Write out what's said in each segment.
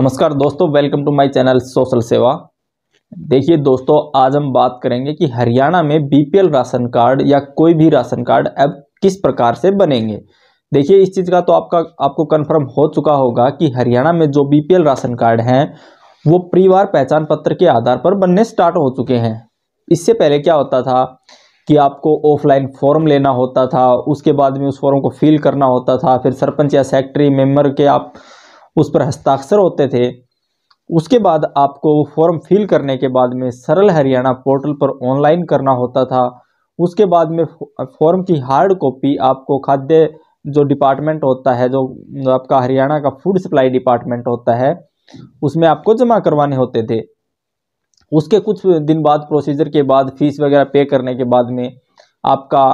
नमस्कार दोस्तों welcome to my channel Social Seva देखिए दोस्तों आज हम बात करेंगे कि हरियाणा में बीपीएल राशन कार्ड या कोई भी राशन कार्ड अब किस प्रकार से बनेंगे देखिए इस चीज़ का तो आपका आपको कन्फर्म हो चुका होगा कि हरियाणा में जो बीपीएल राशन कार्ड हैं वो परिवार पहचान पत्र के आधार पर बनने स्टार्ट हो चुके हैं इससे पहले क्या होता था कि आपको ऑफलाइन फॉर्म लेना होता था उसके बाद में उस फॉर्म को फिल करना होता था फिर सरपंच या सेक्रेटरी मेम्बर के आप उस पर हस्ताक्षर होते थे उसके बाद आपको फॉर्म फिल करने के बाद में सरल हरियाणा पोर्टल पर ऑनलाइन करना होता था उसके बाद में फॉर्म की हार्ड कॉपी आपको खाद्य जो डिपार्टमेंट होता है जो आपका हरियाणा का फूड सप्लाई डिपार्टमेंट होता है उसमें आपको जमा करवाने होते थे उसके कुछ दिन बाद प्रोसीजर के बाद फीस वगैरह पे करने के बाद में आपका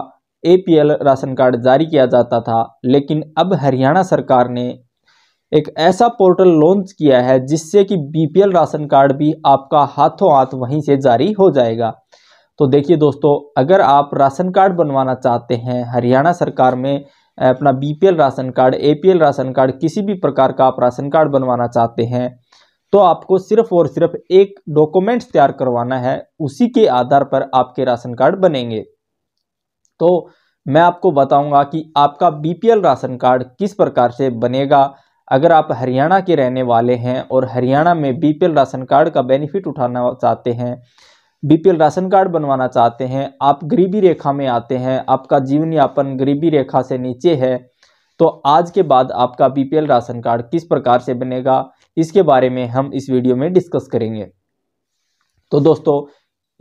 एपीएल राशन कार्ड जारी किया जाता था लेकिन अब हरियाणा सरकार ने एक ऐसा पोर्टल लॉन्च किया है जिससे कि बीपीएल राशन कार्ड भी आपका हाथों हाथ वहीं से जारी हो जाएगा तो देखिए दोस्तों अगर आप राशन कार्ड बनवाना चाहते हैं हरियाणा सरकार में अपना BPL ration card APL ration card किसी भी प्रकार का आप राशन कार्ड बनवाना चाहते हैं तो आपको सिर्फ और सिर्फ एक डॉक्यूमेंट्स तैयार करवाना है उसी के आधार पर आपके राशन कार्ड बनेंगे तो मैं आपको बताऊंगा कि आपका बीपीएल राशन कार्ड किस प्रकार से बनेगा अगर आप हरियाणा के रहने वाले हैं और हरियाणा में बीपीएल राशन कार्ड का बेनिफिट उठाना चाहते हैं बीपीएल राशन कार्ड बनवाना चाहते हैं आप गरीबी रेखा में आते हैं आपका जीवन यापन गरीबी रेखा से नीचे है तो आज के बाद आपका बीपीएल राशन कार्ड किस प्रकार से बनेगा इसके बारे में हम इस वीडियो में डिस्कस करेंगे तो दोस्तों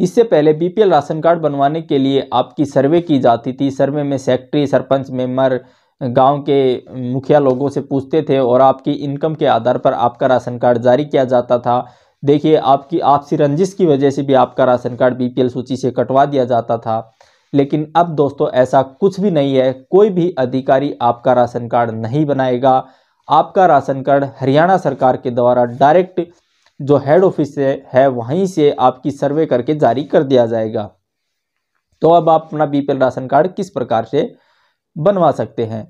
इससे पहले बीपीएल राशन कार्ड बनवाने के लिए आपकी सर्वे की जाती थी सर्वे में सेक्रेटरी सरपंच मेंबर गांव के मुखिया लोगों से पूछते थे और आपकी इनकम के आधार पर आपका राशन कार्ड जारी किया जाता था देखिए आपकी आपसी रंजिश की वजह से भी आपका राशन कार्ड बी सूची से कटवा दिया जाता था लेकिन अब दोस्तों ऐसा कुछ भी नहीं है कोई भी अधिकारी आपका राशन कार्ड नहीं बनाएगा आपका राशन कार्ड हरियाणा सरकार के द्वारा डायरेक्ट जो हेड ऑफिस है वहीं से आपकी सर्वे करके जारी कर दिया जाएगा तो अब आप अपना बीपीएल राशन कार्ड किस प्रकार से बनवा सकते हैं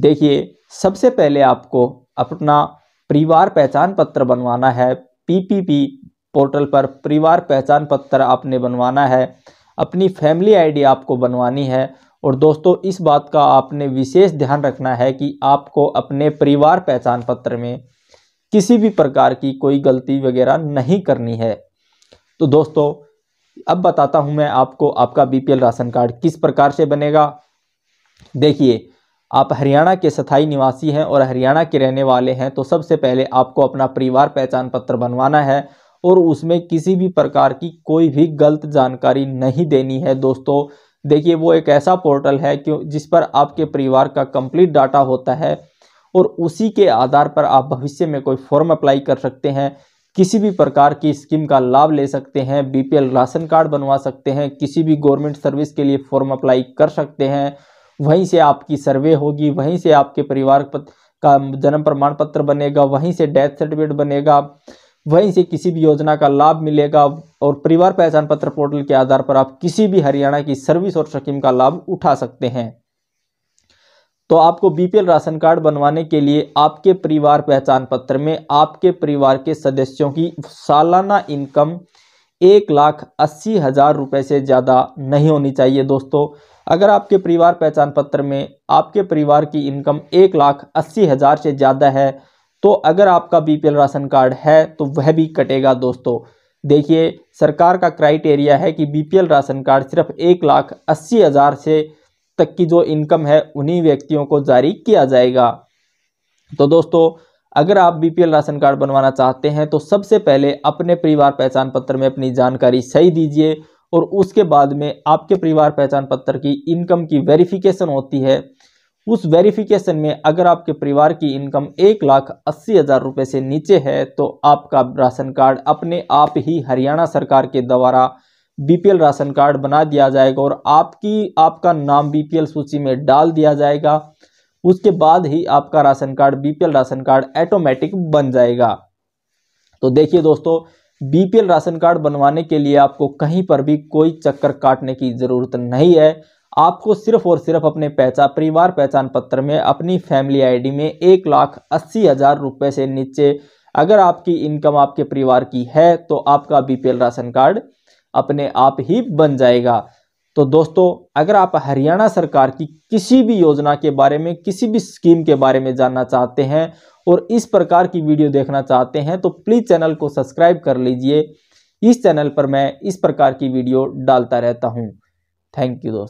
देखिए सबसे पहले आपको अपना परिवार पहचान पत्र बनवाना है पीपीपी पोर्टल पर परिवार पहचान पत्र आपने बनवाना है अपनी फैमिली आईडी आपको बनवानी है और दोस्तों इस बात का आपने विशेष ध्यान रखना है कि आपको अपने परिवार पहचान पत्र में किसी भी प्रकार की कोई गलती वगैरह नहीं करनी है तो दोस्तों अब बताता हूं मैं आपको आपका बीपीएल राशन कार्ड किस प्रकार से बनेगा देखिए आप हरियाणा के स्थाई निवासी हैं और हरियाणा के रहने वाले हैं तो सबसे पहले आपको अपना परिवार पहचान पत्र बनवाना है और उसमें किसी भी प्रकार की कोई भी गलत जानकारी नहीं देनी है दोस्तों देखिए वो एक ऐसा पोर्टल है कि जिस पर आपके परिवार का कंप्लीट डाटा होता है और उसी के आधार पर आप भविष्य में कोई फॉर्म अप्लाई कर सकते हैं किसी भी प्रकार की स्कीम का लाभ ले सकते हैं बीपीएल राशन कार्ड बनवा सकते हैं किसी भी गवर्नमेंट सर्विस के लिए फॉर्म अप्लाई कर सकते हैं वहीं से आपकी सर्वे होगी वहीं से आपके परिवार का जन्म प्रमाण पत्र बनेगा वहीं से डेथ सर्टिफिकेट बनेगा वहीं से किसी भी योजना का लाभ मिलेगा और परिवार पहचान पत्र पोर्टल के आधार पर आप किसी भी हरियाणा की सर्विस और स्कीम का लाभ उठा सकते हैं तो आपको बीपीएल राशन कार्ड बनवाने के लिए आपके परिवार पहचान पत्र में आपके परिवार के सदस्यों की सालाना इनकम एक लाख अस्सी हज़ार रुपये से ज़्यादा नहीं होनी चाहिए दोस्तों अगर आपके परिवार पहचान पत्र में आपके परिवार की इनकम एक लाख अस्सी हज़ार से ज़्यादा है तो अगर आपका बीपीएल राशन कार्ड है तो वह भी कटेगा दोस्तों देखिए सरकार का क्राइटेरिया है कि बीपीएल राशन कार्ड सिर्फ एक लाख अस्सी हज़ार से तक की जो इनकम है उन्हीं व्यक्तियों को जारी किया जाएगा तो दोस्तों अगर आप बीपीएल राशन कार्ड बनवाना चाहते हैं तो सबसे पहले अपने परिवार पहचान पत्र में अपनी जानकारी सही दीजिए और उसके बाद में आपके परिवार पहचान पत्र की इनकम की वेरिफिकेशन होती है उस वेरिफिकेशन में अगर आपके परिवार की इनकम एक लाख अस्सी हज़ार रुपये से नीचे है तो आपका राशन कार्ड अपने आप ही हरियाणा सरकार के द्वारा बीपीएल राशन कार्ड बना दिया जाएगा और आपकी आपका नाम बीपीएल सूची में डाल दिया जाएगा उसके बाद ही आपका ration card BPL ration card automatic बन जाएगा तो देखिए दोस्तों बीपीएल राशन कार्ड बनवाने के लिए आपको कहीं पर भी कोई चक्कर काटने की ज़रूरत नहीं है आपको सिर्फ और सिर्फ अपने पहचान परिवार पहचान पत्र में अपनी फैमिली आईडी में एक लाख अस्सी हज़ार रुपये से नीचे अगर आपकी इनकम आपके परिवार की है तो आपका बीपीएल राशन कार्ड अपने आप ही बन जाएगा तो दोस्तों अगर आप हरियाणा सरकार की किसी भी योजना के बारे में किसी भी स्कीम के बारे में जानना चाहते हैं और इस प्रकार की वीडियो देखना चाहते हैं तो प्लीज़ चैनल को सब्सक्राइब कर लीजिए इस चैनल पर मैं इस प्रकार की वीडियो डालता रहता हूँ थैंक यू दोस्तों